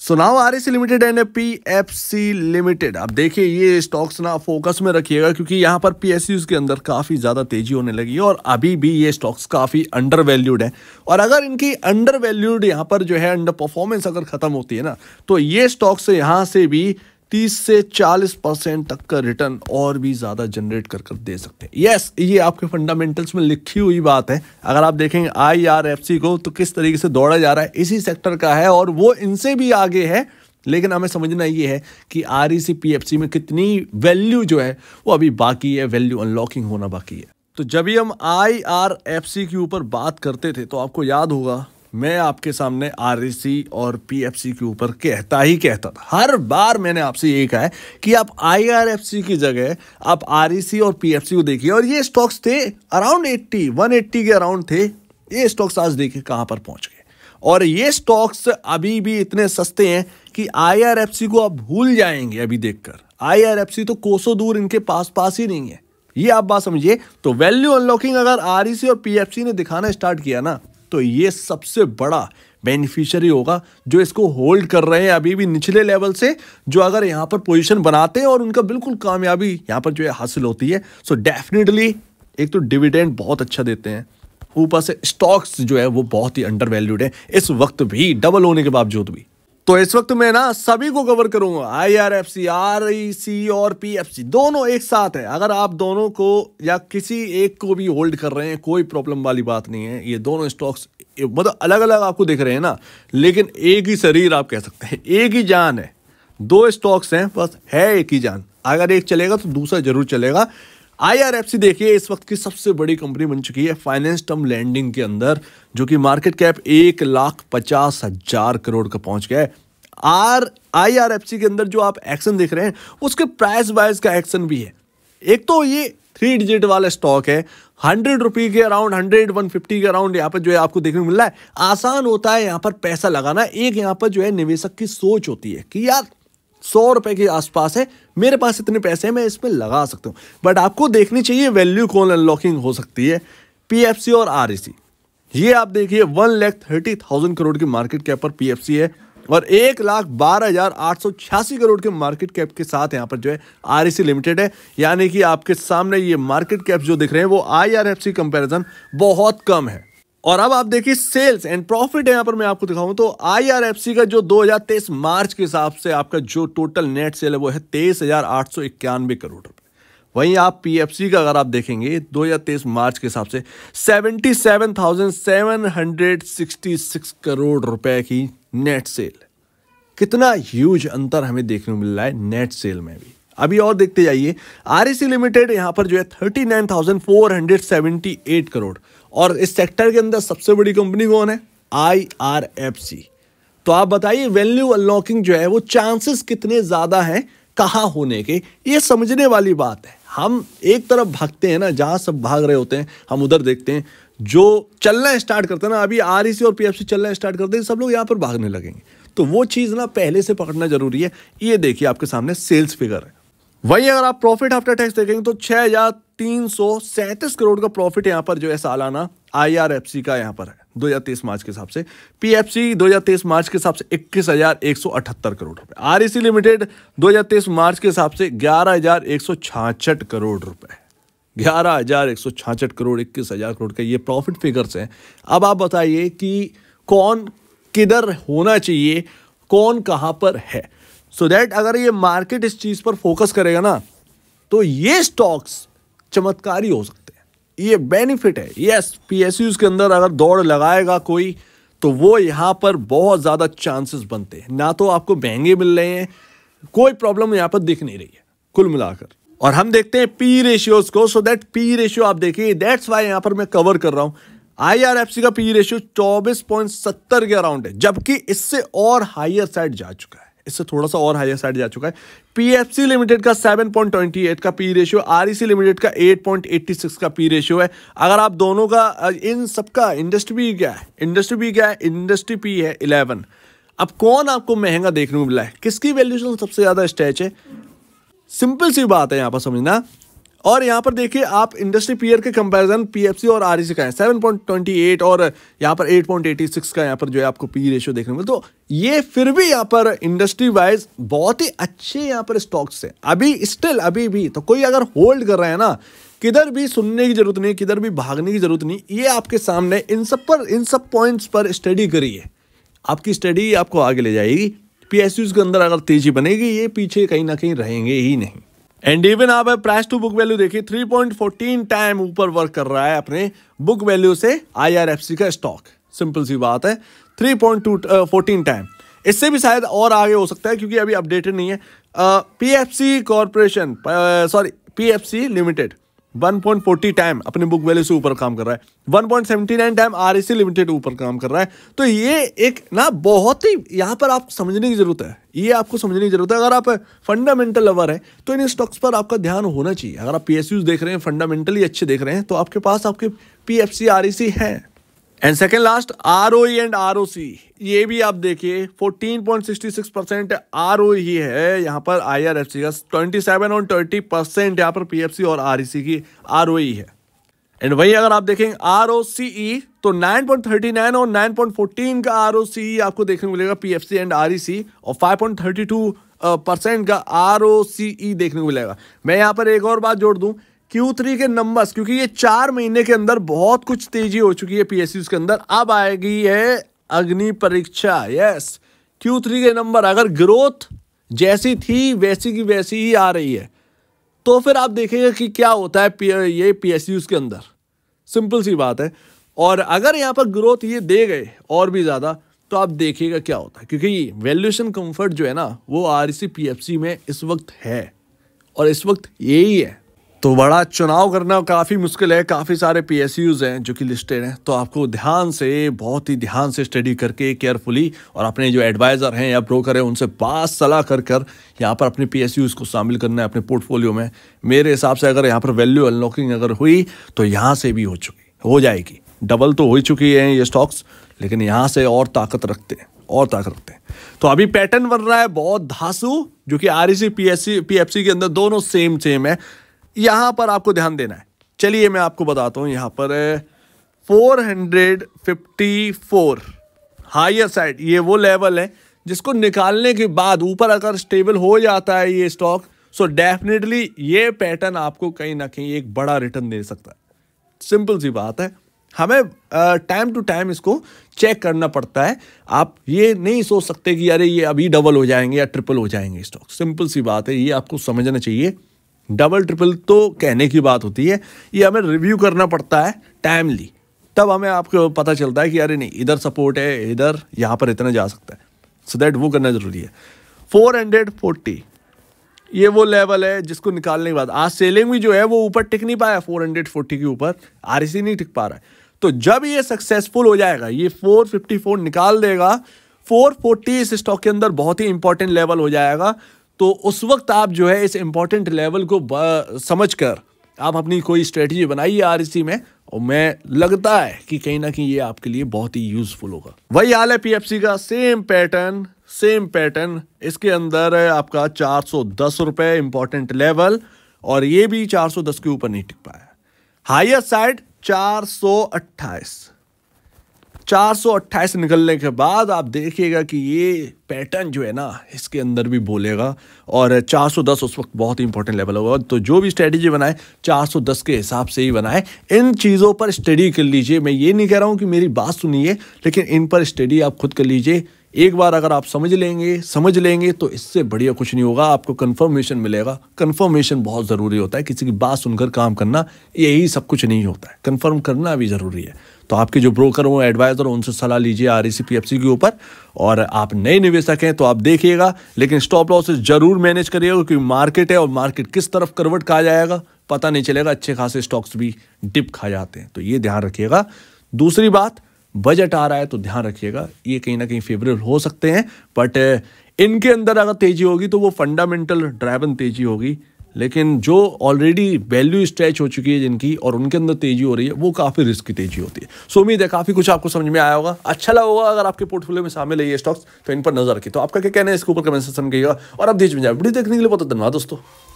so now R S limited and P F C limited अब देखिए ये stocks ना फोकस में रखिएगा क्योंकि यहाँ पर पी एस के अंदर काफ़ी ज़्यादा तेजी होने लगी है और अभी भी ये स्टॉक्स काफ़ी अंडर वैल्यूड है और अगर इनकी अंडर वैल्यूड यहाँ पर जो है अंडर परफॉर्मेंस अगर ख़त्म होती है ना तो ये स्टॉक्स यहाँ से भी 30 से 40 परसेंट तक का रिटर्न और भी ज़्यादा जनरेट कर कर दे सकते हैं यस ये आपके फंडामेंटल्स में लिखी हुई बात है अगर आप देखेंगे आईआरएफसी को तो किस तरीके से दौड़ा जा रहा है इसी सेक्टर का है और वो इनसे भी आगे है लेकिन हमें समझना ये है कि आर ई सी में कितनी वैल्यू जो है वो अभी बाकी है वैल्यू अनलॉकिंग होना बाकी है तो जब भी हम आई आर एफ सी के ऊपर बात करते थे तो आपको याद होगा मैं आपके सामने आर और पी के ऊपर कहता ही कहता था हर बार मैंने आपसे ये कहा है कि आप आई की जगह आप आर और पी को देखिए और ये स्टॉक्स थे अराउंड 80 180 के अराउंड थे ये स्टॉक्स आज देखिए कहाँ पर पहुँच गए और ये स्टॉक्स अभी भी इतने सस्ते हैं कि आई को आप भूल जाएंगे अभी देख कर आई तो कोसों दूर इनके पास पास ही नहीं है ये आप बात समझिए तो वैल्यू अनलॉकिंग अगर आर और पी ने दिखाना स्टार्ट किया ना तो ये सबसे बड़ा बेनिफिशियरी होगा जो इसको होल्ड कर रहे हैं अभी भी निचले लेवल से जो अगर यहाँ पर पोजीशन बनाते हैं और उनका बिल्कुल कामयाबी यहाँ पर जो है हासिल होती है सो so डेफिनेटली एक तो डिविडेंड बहुत अच्छा देते हैं ऊपर से स्टॉक्स जो है वो बहुत ही अंडर वैल्यूड है इस वक्त भी डबल होने के बावजूद भी तो इस वक्त मैं ना सभी को कवर करूंगा I R F C R E C और पी एफ सी दोनों एक साथ है अगर आप दोनों को या किसी एक को भी होल्ड कर रहे हैं कोई प्रॉब्लम वाली बात नहीं है ये दोनों स्टॉक्स मतलब अलग अलग आपको दिख रहे हैं ना लेकिन एक ही शरीर आप कह सकते हैं एक ही जान है दो स्टॉक्स हैं बस है एक ही जान अगर एक चलेगा तो दूसरा जरूर चलेगा आईआरएफसी देखिए इस वक्त की सबसे बड़ी कंपनी बन चुकी है फाइनेंस टर्म लैंडिंग के अंदर जो कि मार्केट कैप एक लाख पचास हजार करोड़ का पहुंच गया है आर आईआरएफसी के अंदर जो आप एक्शन देख रहे हैं उसके प्राइस वाइज का एक्शन भी है एक तो ये थ्री डिजिट वाला स्टॉक है हंड्रेड रुपी के अराउंड हंड्रेड वन फिफ्टी के अराउंड यहाँ पर जो है आपको देखने को मिल रहा है आसान होता है यहाँ पर पैसा लगाना एक यहाँ पर जो है निवेशक की सोच होती है कि यार सौ रुपए के आसपास है मेरे पास इतने पैसे हैं मैं इसमें लगा सकता हूँ बट आपको देखनी चाहिए वैल्यू कौन अनलॉकिंग हो सकती है पी और आर e ये आप देखिए one lakh thirty thousand crore की मार्केट कैप पर पी है और एक लाख बारह हजार आठ सौ छियासी करोड़ के मार्केट कैप के साथ यहाँ पर जो है आर लिमिटेड e है यानी कि आपके सामने ये मार्केट कैप जो दिख रहे हैं वो आई आर कंपैरिजन बहुत कम है और अब आप देखिए सेल्स एंड प्रॉफिट यहाँ पर मैं आपको दिखाऊं तो आईआरएफसी का जो 2023 मार्च के हिसाब से आपका जो टोटल नेट सेल है वो है तेईस हजार आठ सौ इक्यानवे करोड़ रुपए वहीं आप पीएफसी का अगर आप देखेंगे 2023 मार्च के हिसाब से 77,766 करोड़ रुपए की नेट सेल कितना ह्यूज अंतर हमें देखने को मिल रहा है नेट सेल में भी अभी और देखते जाइए आर लिमिटेड यहां पर जो है थर्टी करोड़ और इस सेक्टर के अंदर सबसे बड़ी कंपनी कौन है आई आर एफ सी तो आप बताइए वैल्यू अनलॉकिंग जो है वो चांसेस कितने ज़्यादा हैं कहाँ होने के ये समझने वाली बात है हम एक तरफ भागते हैं ना जहाँ सब भाग रहे होते हैं हम उधर देखते हैं जो चलना स्टार्ट करते हैं ना अभी आर ई सी और पी एफ सी चलना स्टार्ट करते हैं सब लोग यहाँ पर भागने लगेंगे तो वो चीज़ ना पहले से पकड़ना जरूरी है ये देखिए आपके सामने सेल्स फिगर है वहीं अगर आप प्रॉफिट आफ्टर टैक्स देखेंगे तो छः हजार तीन सौ सैंतीस करोड़ का प्रॉफिट यहाँ पर जो है सालाना आईआरएफसी का यहाँ पर है दो हजार तेईस मार्च के हिसाब से पीएफसी तेईस मार्च के हिसाब से इक्कीस हजार एक सौ अठहत्तर करोड़ रुपए आरईसी लिमिटेड e दो हजार तेईस मार्च के हिसाब से ग्यारह हजार एक सौ छाछठ करोड़ रुपए ग्यारह हजार एक सौ छाछठ करोड़ इक्कीस हजार करोड़ का ये प्रॉफिट फिगर्स हैं अब आप बताइए कि कौन किधर होना चाहिए कौन कहाँ पर है सो so दैट अगर ये मार्केट इस चीज़ पर फोकस करेगा ना तो ये स्टॉक्स चमत्कारी हो सकते हैं ये बेनिफिट है यस पी के अंदर अगर दौड़ लगाएगा कोई तो वो यहाँ पर बहुत ज़्यादा चांसेस बनते हैं ना तो आपको महंगे मिल रहे हैं कोई प्रॉब्लम यहाँ पर दिख नहीं रही है कुल मिलाकर और हम देखते हैं पी रेशियोज को सो दैट पी रेशियो आप देखिए दैट्स वाई यहाँ पर मैं कवर कर रहा हूँ आईआरएफसी का पी रेशियो 24.70 के अराउंड है जबकि इससे और हायर साइड जा चुका है इससे थोड़ा सा और हायर साइड जा चुका है पीएफसी लिमिटेड का 7.28 का पी रेशियो आरईसी लिमिटेड का 8.86 का पी रेशियो है अगर आप दोनों का इन सबका इंडस्ट्री भी क्या है इंडस्ट्री भी क्या है इंडस्ट्री पी है इलेवन अब कौन आपको महंगा देखने को मिला है किसकी वैल्यूशन सबसे ज़्यादा स्टैच है सिंपल सी बात है यहाँ पर समझना और यहाँ पर देखिए आप इंडस्ट्री पीयर के कंपैरिजन पीएफसी और आरईसी e का है 7.28 और यहाँ पर 8.86 का यहाँ पर जो है आपको पी रेशियो e देखने को तो ये फिर भी यहाँ पर इंडस्ट्री वाइज बहुत ही अच्छे यहाँ पर स्टॉक्स है अभी स्टिल अभी भी तो कोई अगर होल्ड कर रहा है ना किधर भी सुनने की जरूरत नहीं किधर भी भागने की जरूरत नहीं ये आपके सामने इन सब पर इन सब पॉइंट्स पर स्टडी करिए आपकी स्टडी आपको आगे ले जाएगी पी के अंदर अगर तेजी बनेगी ये पीछे कहीं ना कहीं रहेंगे ही नहीं एंड इवन आप प्राइस टू बुक वैल्यू देखिए 3.14 टाइम ऊपर वर्क कर रहा है अपने बुक वैल्यू से आईआरएफसी का स्टॉक सिंपल सी बात है टू फोर्टीन टाइम इससे भी शायद और आगे हो सकता है क्योंकि अभी अपडेटेड नहीं है PFC corporation sorry PFC limited 1.40 time अपने बुक वैल्यू से ऊपर काम कर रहा है 1.79 टाइम आर लिमिटेड ऊपर काम कर रहा है तो ये एक ना बहुत ही यहाँ पर आपको समझने की ज़रूरत है ये आपको समझने की ज़रूरत है अगर आप फंडामेंटल लवर हैं तो इन स्टॉक्स पर आपका ध्यान होना चाहिए अगर आप पी देख रहे हैं फंडामेंटली अच्छे देख रहे हैं तो आपके पास आपके P F C R E C हैं and second last R O and R O C ये भी आप देखिए 14.66 परसेंट आर ओ ही है यहाँ पर आई आर एफ सी का ट्वेंटी सेवन और ट्वेंटी परसेंट यहाँ पर पी एफ सी और आर ई सी की आर ओ e है एंड वही अगर आप देखें आर ओ सी ई तो 9.39 और 9.14 का आर ओ सी ई आपको देखने को मिलेगा P F C and R E C और 5.32 परसेंट uh, का आर ओ सी ई देखने को मिलेगा मैं यहाँ पर एक और बात जोड़ दूँ Q3 के नंबर्स क्योंकि ये चार महीने के अंदर बहुत कुछ तेजी हो चुकी है पीएसयू के अंदर अब आएगी है अग्नि परीक्षा यस Q3 के नंबर अगर ग्रोथ जैसी थी वैसी की वैसी ही आ रही है तो फिर आप देखेंगे कि क्या होता है पी ये पी के अंदर सिंपल सी बात है और अगर यहाँ पर ग्रोथ ये दे गए और भी ज़्यादा तो आप देखिएगा क्या होता है क्योंकि वैल्यूशन कम्फर्ट जो है ना वो आर सी e में इस वक्त है और इस वक्त यही है तो बड़ा चुनाव करना काफ़ी मुश्किल है काफ़ी सारे पी हैं जो कि लिस्टेड हैं तो आपको ध्यान से बहुत ही ध्यान से स्टडी करके केयरफुली और अपने जो एडवाइज़र हैं या ब्रोकर हैं उनसे बात सलाह कर कर यहाँ पर अपने पी को शामिल करना है अपने पोर्टफोलियो में मेरे हिसाब से अगर यहाँ पर वैल्यू अनलॉकिंग अगर हुई तो यहाँ से भी हो चुकी हो जाएगी डबल तो हो ही चुकी है ये स्टॉक्स लेकिन यहाँ से और ताकत रखते हैं और ताकत रखते हैं तो अभी पैटर्न बन रहा है बहुत धासु जो कि R E C P S C P F C के अंदर दोनों सेम सेम है यहां पर आपको ध्यान देना है चलिए मैं आपको बताता हूँ यहां पर 454 हायर साइड ये वो लेवल है जिसको निकालने के बाद ऊपर अगर स्टेबल हो जाता है ये स्टॉक सो डेफिनेटली ये पैटर्न आपको कहीं ना कहीं एक बड़ा रिटर्न दे सकता है सिंपल सी बात है हमें टाइम टू टाइम इसको चेक करना पड़ता है आप ये नहीं सोच सकते कि अरे ये अभी डबल हो जाएंगे या ट्रिपल हो जाएंगे स्टॉक सिंपल सी बात है ये आपको समझना चाहिए डबल ट्रिपल तो कहने की बात होती है ये हमें रिव्यू करना पड़ता है टाइमली तब हमें आपको पता चलता है कि अरे नहीं इधर सपोर्ट है इधर यहाँ पर इतना जा सकता है सो so दैट वो करना ज़रूरी है फोर हंड्रेड फोर्टी ये वो लेवल है जिसको निकालने के बाद आज सेलिंग भी जो है वो ऊपर टिक नहीं पाया फोर हंड्रेड फोर्टी के ऊपर आर e नहीं टिक पा रहा है तो जब ये सक्सेसफुल हो जाएगा ये फोर फिफ्टी फोर निकाल देगा फोर फोर्टी इस स्टॉक के अंदर बहुत ही इंपॉर्टेंट लेवल हो जाएगा तो उस वक्त आप जो है इस इम्पॉर्टेंट लेवल को समझ कर आप अपनी कोई स्ट्रेटजी बनाइए आर में और मैं लगता है कि कहीं ना कहीं ये आपके लिए बहुत ही यूजफुल होगा वही हाल है पीएफसी का सेम पैटर्न सेम पैटर्न इसके अंदर आपका चार सौ दस रुपये इंपॉर्टेंट लेवल और ये भी चार सौ दस के ऊपर नहीं टिक पाया हायर साइड चार सौ अट्ठाईस 428 निकलने के बाद आप देखिएगा कि ये पैटर्न जो है ना इसके अंदर भी बोलेगा और 410 उस वक्त बहुत ही इंपॉर्टेंट लेवल होगा तो जो भी स्ट्रेटजी बनाए 410 के हिसाब से ही बनाए इन चीज़ों पर स्टडी कर लीजिए मैं ये नहीं कह रहा हूँ कि मेरी बात सुनिए लेकिन इन पर स्टडी आप खुद कर लीजिए एक बार अगर आप समझ लेंगे समझ लेंगे तो इससे बढ़िया कुछ नहीं होगा आपको कंफर्मेशन मिलेगा कंफर्मेशन बहुत ज़रूरी होता है किसी की बात सुनकर काम करना यही सब कुछ नहीं होता है कंफर्म करना भी ज़रूरी है तो आपके जो ब्रोकर हों एडवाइज़र उनसे सलाह लीजिए आर ई के ऊपर और आप नए निवेशक हैं तो आप देखिएगा लेकिन स्टॉप लॉस जरूर मैनेज करिएगा क्योंकि मार्केट है और मार्केट किस तरफ करवट कहा जाएगा पता नहीं चलेगा अच्छे खासे स्टॉक्स भी डिप खा जाते हैं तो ये ध्यान रखिएगा दूसरी बात बजट आ रहा है तो ध्यान रखिएगा ये कहीं ना कहीं फेवरेबल हो सकते हैं बट इनके अंदर अगर तेजी होगी तो वो फंडामेंटल ड्राइवन तेजी होगी लेकिन जो ऑलरेडी वैल्यू स्ट्रेच हो चुकी है जिनकी और उनके अंदर तेजी हो रही है वो काफ़ी रिस्क की तेजी होती है सो उम्मीद है काफ़ी कुछ आपको समझ में आया होगा अच्छा लगा होगा अगर आपके पोर्टफोलियो में शामिल है ये स्टॉक्स तो इन पर नजर रखिए तो आपका क्या कहना है इसके ऊपर कमेंट सेक्शन में कहिएगा और आप देश में जाए वीडियो देखने के लिए बहुत धन्यवाद दोस्तों